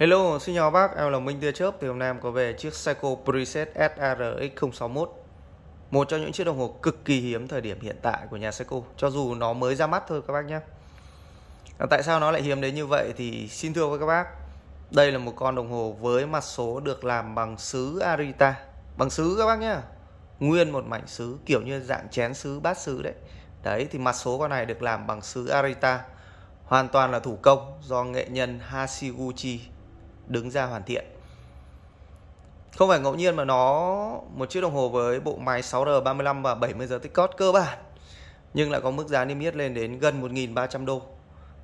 Hello, xin chào bác, em là Minh Tia Chớp Thì hôm nay em có về chiếc Seiko Preset SRX061 Một trong những chiếc đồng hồ cực kỳ hiếm thời điểm hiện tại của nhà Seiko Cho dù nó mới ra mắt thôi các bác nhé à, Tại sao nó lại hiếm đến như vậy thì xin thưa với các bác Đây là một con đồng hồ với mặt số được làm bằng sứ Arita Bằng sứ các bác nhé Nguyên một mảnh sứ kiểu như dạng chén sứ bát sứ đấy Đấy thì mặt số con này được làm bằng sứ Arita Hoàn toàn là thủ công do nghệ nhân Hashiguchi đứng ra hoàn thiện không phải ngẫu nhiên mà nó một chiếc đồng hồ với bộ máy 6R 35 và 70 giờ tích cót cơ bản nhưng lại có mức giá niêm yết lên đến gần 1.300 đô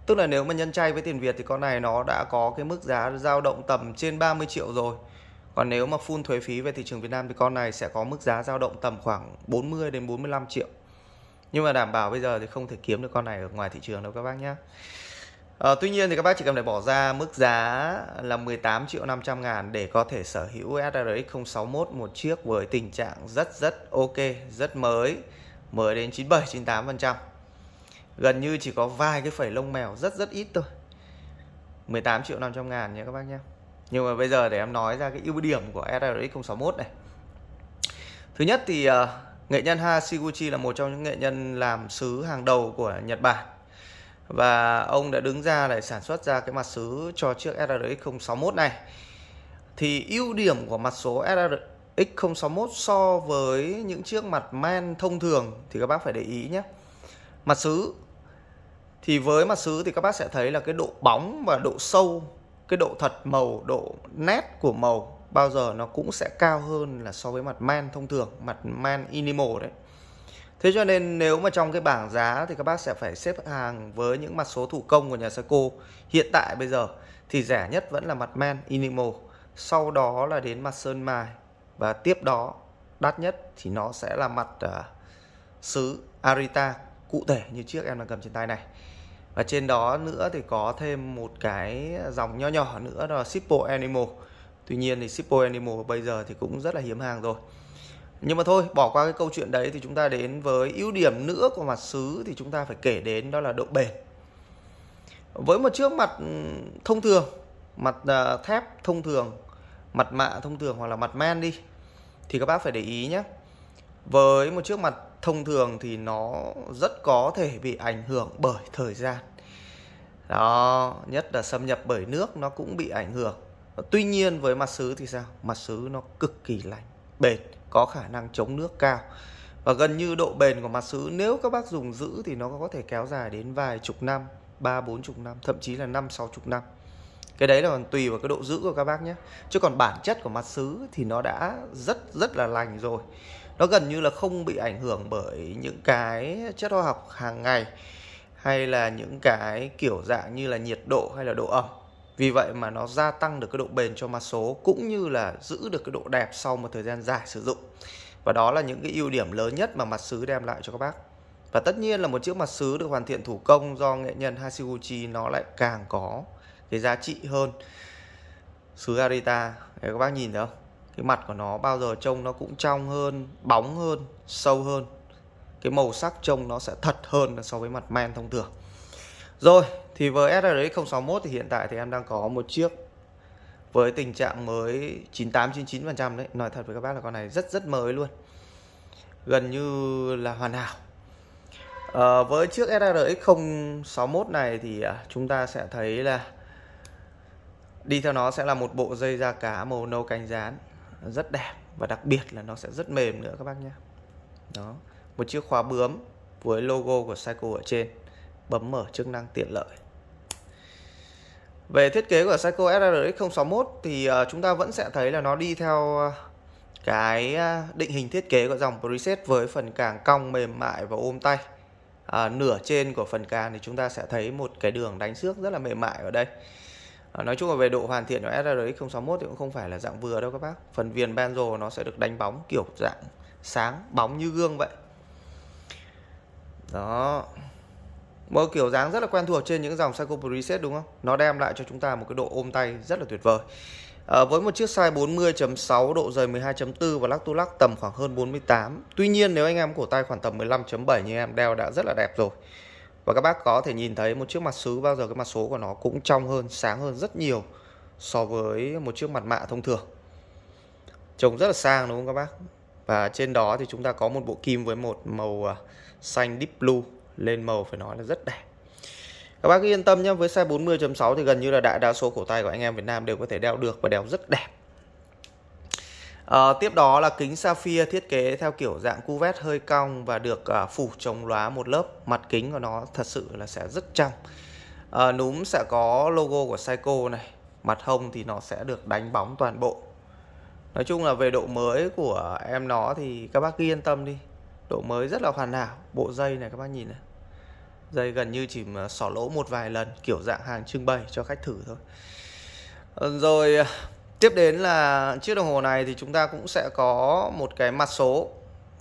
tức là nếu mà nhân chay với tiền Việt thì con này nó đã có cái mức giá dao động tầm trên 30 triệu rồi còn nếu mà phun thuế phí về thị trường Việt Nam thì con này sẽ có mức giá dao động tầm khoảng 40 đến 45 triệu nhưng mà đảm bảo bây giờ thì không thể kiếm được con này ở ngoài thị trường đâu các bác nhé À, tuy nhiên thì các bác chỉ cần phải bỏ ra mức giá là 18 triệu 500 ngàn để có thể sở hữu SRX 061 một chiếc với tình trạng rất rất ok, rất mới, mới đến 97-98%. Gần như chỉ có vài cái phẩy lông mèo rất rất ít thôi. 18 triệu 500 ngàn nhé các bác nhé. Nhưng mà bây giờ để em nói ra cái ưu điểm của SRX 061 này. Thứ nhất thì uh, nghệ nhân Ha Siguchi là một trong những nghệ nhân làm sứ hàng đầu của Nhật Bản và ông đã đứng ra để sản xuất ra cái mặt sứ cho chiếc SRX 061 này thì ưu điểm của mặt số SRX 061 so với những chiếc mặt men thông thường thì các bác phải để ý nhé mặt sứ thì với mặt sứ thì các bác sẽ thấy là cái độ bóng và độ sâu cái độ thật màu độ nét của màu bao giờ nó cũng sẽ cao hơn là so với mặt men thông thường mặt men minimal đấy Thế cho nên nếu mà trong cái bảng giá thì các bác sẽ phải xếp hàng với những mặt số thủ công của nhà Seiko hiện tại bây giờ thì rẻ nhất vẫn là mặt men Inimo, sau đó là đến mặt sơn mài và tiếp đó đắt nhất thì nó sẽ là mặt uh, à, sứ Arita cụ thể như chiếc em đang cầm trên tay này. Và trên đó nữa thì có thêm một cái dòng nho nhỏ nữa là Shippo Animal. Tuy nhiên thì Shippo Animal bây giờ thì cũng rất là hiếm hàng rồi nhưng mà thôi bỏ qua cái câu chuyện đấy thì chúng ta đến với ưu điểm nữa của mặt sứ thì chúng ta phải kể đến đó là độ bền với một chiếc mặt ừ, thông thường mặt à, thép thông thường mặt mạ thông thường hoặc là mặt men đi thì các bác phải để ý nhé với một chiếc mặt thông thường thì nó rất có thể bị ảnh hưởng bởi thời gian đó nhất là xâm nhập bởi nước nó cũng bị ảnh hưởng tuy nhiên với mặt sứ thì sao mặt sứ nó cực kỳ lạnh bền có khả năng chống nước cao và gần như độ bền của mặt sứ nếu các bác dùng giữ thì nó có thể kéo dài đến vài chục năm ba bốn chục năm thậm chí là năm sáu chục năm cái đấy là còn tùy vào cái độ giữ của các bác nhé chứ còn bản chất của mặt sứ thì nó đã rất rất là lành rồi nó gần như là không bị ảnh hưởng bởi những cái chất hóa học hàng ngày hay là những cái kiểu dạng như là nhiệt độ hay là độ ẩm vì vậy mà nó gia tăng được cái độ bền cho mặt số cũng như là giữ được cái độ đẹp sau một thời gian dài sử dụng và đó là những cái ưu điểm lớn nhất mà mặt sứ đem lại cho các bác và tất nhiên là một chiếc mặt sứ được hoàn thiện thủ công do nghệ nhân Hashiguchi nó lại càng có cái giá trị hơn sứ Arita Đấy, các bác nhìn thấy không cái mặt của nó bao giờ trông nó cũng trong hơn bóng hơn sâu hơn cái màu sắc trông nó sẽ thật hơn so với mặt men thông thường rồi thì với SRX 061 thì hiện tại thì em đang có một chiếc với tình trạng mới 98 99% đấy, nói thật với các bác là con này rất rất mới luôn. Gần như là hoàn hảo. À, với chiếc SRX 061 này thì à, chúng ta sẽ thấy là đi theo nó sẽ là một bộ dây da cá màu nâu cánh dán rất đẹp và đặc biệt là nó sẽ rất mềm nữa các bác nhé. Đó, một chiếc khóa bướm với logo của Cycle ở trên bấm mở chức năng tiện lợi về thiết kế của Seiko SRX 061 thì ờ, chúng ta vẫn sẽ thấy là nó đi theo ờ, cái ờ, định hình thiết kế của dòng preset với phần càng cong mềm mại và ôm tay à, nửa trên của phần càng thì chúng ta sẽ thấy một cái đường đánh xước rất là mềm mại ở đây à, nói chung là về độ hoàn thiện của SRX 061 thì cũng không phải là dạng vừa đâu các bác phần viền benzo nó sẽ được đánh bóng kiểu dạng sáng bóng như gương vậy đó một kiểu dáng rất là quen thuộc trên những dòng Seiko Preset đúng không? Nó đem lại cho chúng ta một cái độ ôm tay rất là tuyệt vời. À, với một chiếc size 40.6 độ dày 12.4 và lắc tu lắc tầm khoảng hơn 48. Tuy nhiên nếu anh em cổ tay khoảng tầm 15.7 như em đeo đã rất là đẹp rồi. Và các bác có thể nhìn thấy một chiếc mặt sứ bao giờ cái mặt số của nó cũng trong hơn, sáng hơn rất nhiều so với một chiếc mặt mạ thông thường. Trông rất là sang đúng không các bác? Và trên đó thì chúng ta có một bộ kim với một màu à, xanh deep blue lên màu phải nói là rất đẹp các bác yên tâm nhé với size 40.6 thì gần như là đại đa số cổ tay của anh em Việt Nam đều có thể đeo được và đeo rất đẹp à, tiếp đó là kính sapphire thiết kế theo kiểu dạng cuvette hơi cong và được à, phủ chống lóa một lớp mặt kính của nó thật sự là sẽ rất trong à, ờ, núm sẽ có logo của Seiko này mặt hông thì nó sẽ được đánh bóng toàn bộ nói chung là về độ mới của em nó thì các bác yên tâm đi độ mới rất là hoàn hảo bộ dây này các bác nhìn này dây gần như chỉ xỏ lỗ một vài lần kiểu dạng hàng trưng bày cho khách thử thôi ờ, rồi à, tiếp đến là chiếc đồng hồ này thì chúng ta cũng sẽ có một cái mặt số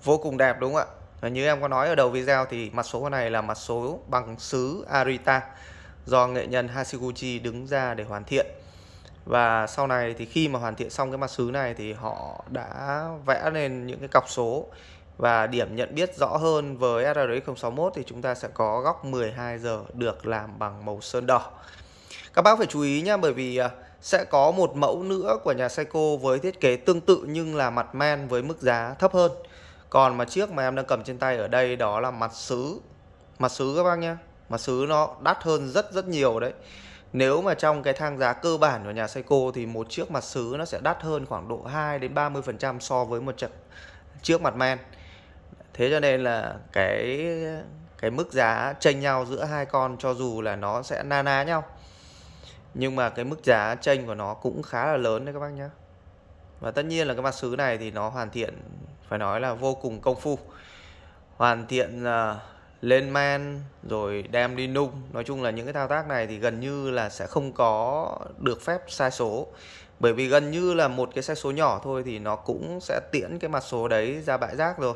vô cùng đẹp đúng không ạ và như em có nói ở đầu video thì mặt số này là mặt số bằng sứ Arita do nghệ nhân Hashiguchi đứng ra để hoàn thiện và sau này thì khi mà hoàn thiện xong cái mặt sứ này thì họ đã vẽ lên những cái cọc số và điểm nhận biết rõ hơn với SRX 061 thì chúng ta sẽ có góc 12 giờ được làm bằng màu sơn đỏ. Các bác phải chú ý nhé bởi vì à, sẽ có một mẫu nữa của nhà Seiko với thiết kế tương tự nhưng là mặt men với mức giá thấp hơn. Còn mà chiếc mà em đang cầm trên tay ở đây đó là mặt sứ. Mặt sứ các bác nhé. Mặt sứ nó đắt hơn rất rất nhiều đấy. Nếu mà trong cái thang giá cơ bản của nhà Seiko thì một chiếc mặt sứ nó sẽ đắt hơn khoảng độ 2 đến 30% so với một chiếc mặt men thế cho nên là cái cái mức giá chênh nhau giữa hai con cho dù là nó sẽ na ná nhau nhưng mà cái mức giá chênh của nó cũng khá là lớn đấy các bác nhé và tất nhiên là cái mặt sứ này thì nó hoàn thiện phải nói là vô cùng công phu hoàn thiện uh, lên men rồi đem đi nung nói chung là những cái thao tác này thì gần như là sẽ không có được phép sai số bởi vì gần như là một cái sai số nhỏ thôi thì nó cũng sẽ tiễn cái mặt số đấy ra bãi rác rồi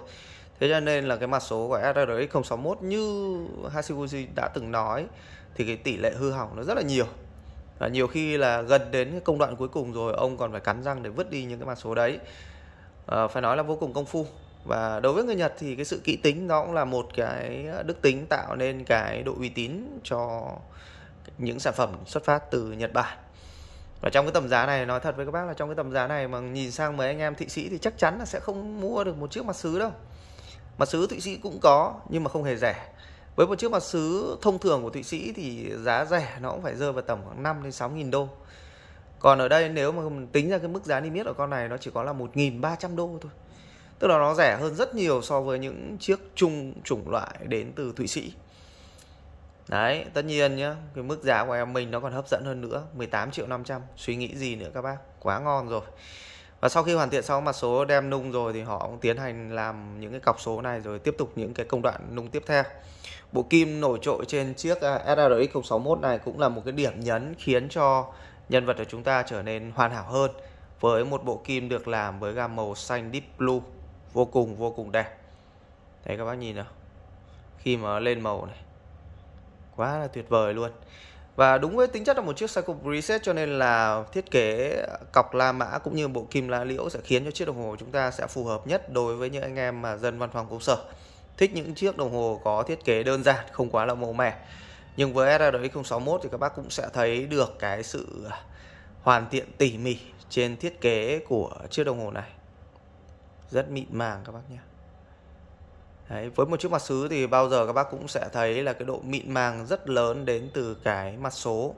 thế cho nên là cái mặt số của SRX 061 như Hashiguchi đã từng nói thì cái tỷ lệ hư hỏng nó rất là nhiều và nhiều khi là gần đến cái công đoạn cuối cùng rồi ông còn phải cắn răng để vứt đi những cái mặt số đấy à, phải nói là vô cùng công phu và đối với người Nhật thì cái sự kỹ tính nó cũng là một cái đức tính tạo nên cái độ uy tín cho những sản phẩm xuất phát từ Nhật Bản và trong cái tầm giá này nói thật với các bác là trong cái tầm giá này mà nhìn sang mấy anh em thị sĩ thì chắc chắn là sẽ không mua được một chiếc mặt xứ đâu mặt sứ thụy sĩ cũng có nhưng mà không hề rẻ với một chiếc mặt sứ thông thường của thụy sĩ thì giá rẻ nó cũng phải rơi vào tầm khoảng 5 đến sáu nghìn đô còn ở đây nếu mà tính ra cái mức giá niêm yết ở con này nó chỉ có là một nghìn ba trăm đô thôi tức là nó rẻ hơn rất nhiều so với những chiếc chung chủng loại đến từ thụy sĩ đấy tất nhiên nhá cái mức giá của em mình nó còn hấp dẫn hơn nữa 18 triệu năm trăm suy nghĩ gì nữa các bác quá ngon rồi và sau khi hoàn thiện xong mặt số đem nung rồi thì họ cũng tiến hành làm những cái cọc số này rồi tiếp tục những cái công đoạn nung tiếp theo bộ kim nổi trội trên chiếc à, SRX 061 này cũng là một cái điểm nhấn khiến cho nhân vật của chúng ta trở nên hoàn hảo hơn với một bộ kim được làm với gam màu xanh deep blue vô cùng vô cùng đẹp đấy các bác nhìn nào khi mà lên màu này quá là tuyệt vời luôn và đúng với tính chất là một chiếc cycle preset cho nên là thiết kế cọc la mã cũng như bộ kim la liễu sẽ khiến cho chiếc đồng hồ chúng ta sẽ phù hợp nhất đối với những anh em mà dân văn phòng công sở thích những chiếc đồng hồ có thiết kế đơn giản không quá là màu mè nhưng với SRX 061 thì các bác cũng sẽ thấy được cái sự hoàn thiện tỉ mỉ trên thiết kế của chiếc đồng hồ này rất mịn màng các bác nhé Đấy, với một chiếc mặt sứ thì bao giờ các bác cũng sẽ thấy là cái độ mịn màng rất lớn đến từ cái mặt số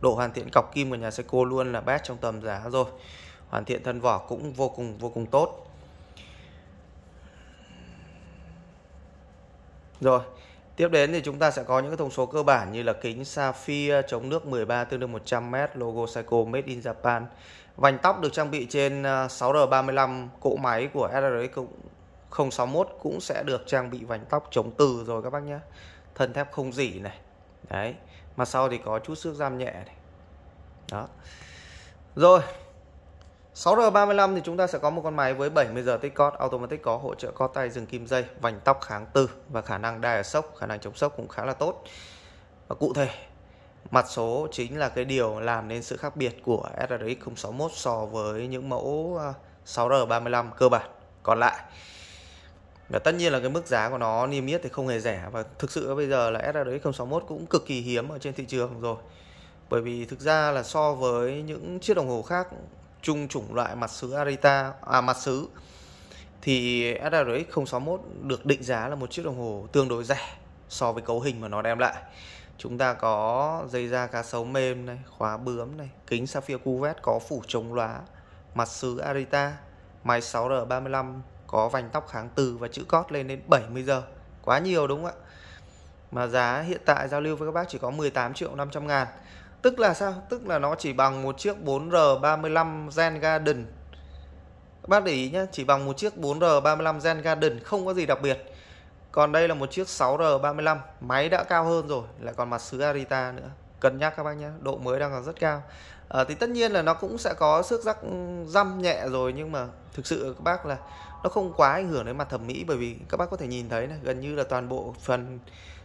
độ hoàn thiện cọc kim của nhà Seiko luôn là best trong tầm giá rồi hoàn thiện thân vỏ cũng vô cùng vô cùng tốt rồi tiếp đến thì chúng ta sẽ có những cái thông số cơ bản như là kính sapphire chống nước 13 tương đương 100m logo Seiko made in Japan vành tóc được trang bị trên 6R35 ờ, cỗ máy của SRX cũng 061 cũng sẽ được trang bị vành tóc chống từ rồi các bác nhé thân thép không dỉ này đấy mà sau thì có chút xước giam nhẹ này đó rồi 6R35 thì chúng ta sẽ có một con máy với 70 giờ tích cót automatic có hỗ trợ có tay dừng kim dây vành tóc kháng tư và khả năng đa sốc khả năng chống sốc cũng khá là tốt và cụ thể mặt số chính là cái điều làm nên sự khác biệt của SRX 061 so với những mẫu 6R35 ờ, cơ bản còn lại và tất nhiên là cái mức giá của nó niêm yết thì không hề rẻ và thực sự bây giờ là SRX 061 cũng cực kỳ hiếm ở trên thị trường rồi bởi vì thực ra là so với những chiếc đồng hồ khác chung chủng loại mặt sứ Arita à mặt sứ thì SRX 061 được định giá là một chiếc đồng hồ tương đối rẻ so với cấu hình mà nó đem lại chúng ta có dây da cá sấu mềm này khóa bướm này kính sapphire cuvette có phủ chống lóa mặt sứ Arita máy 6R35 có vành tóc kháng từ và chữ cót lên đến 70 giờ quá nhiều đúng không ạ mà giá hiện tại giao lưu với các bác chỉ có 18 triệu 500 ngàn tức là sao tức là nó chỉ bằng một chiếc 4R 35 Zen Garden các bác để ý nhé chỉ bằng một chiếc 4R 35 Zen Garden không có gì đặc biệt còn đây là một chiếc 6R 35 máy đã cao hơn rồi lại còn mặt sứ Arita nữa cân nhắc các bác nhé độ mới đang còn rất cao à, thì tất nhiên là nó cũng sẽ có xước rắc ừ, răm nhẹ rồi nhưng mà thực sự các bác là nó không quá ảnh hưởng đến mặt thẩm mỹ bởi vì các bác có thể nhìn thấy này gần như là toàn bộ phần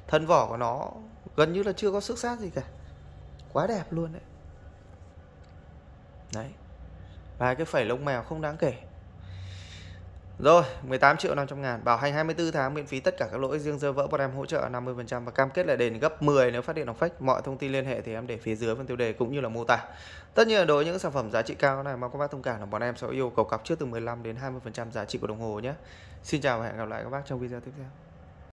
thân vỏ của nó gần như là chưa có xước sát gì cả quá đẹp luôn đấy đấy và cái phẩy lông mèo không đáng kể rồi, 18 triệu 500 ngàn, bảo hành 24 tháng miễn phí tất cả các lỗi riêng rơi vỡ bọn em hỗ trợ 50% và cam kết là đền gấp 10 nếu phát hiện hàng phách. Mọi thông tin liên hệ thì em để phía dưới phần tiêu đề cũng như là mô tả. Tất nhiên là đối với những sản phẩm giá trị cao này mong các bác thông cảm là bọn em sẽ yêu cầu cọc trước từ 15 đến 20% giá trị của đồng hồ nhé. Xin chào và hẹn gặp lại các bác trong video tiếp theo.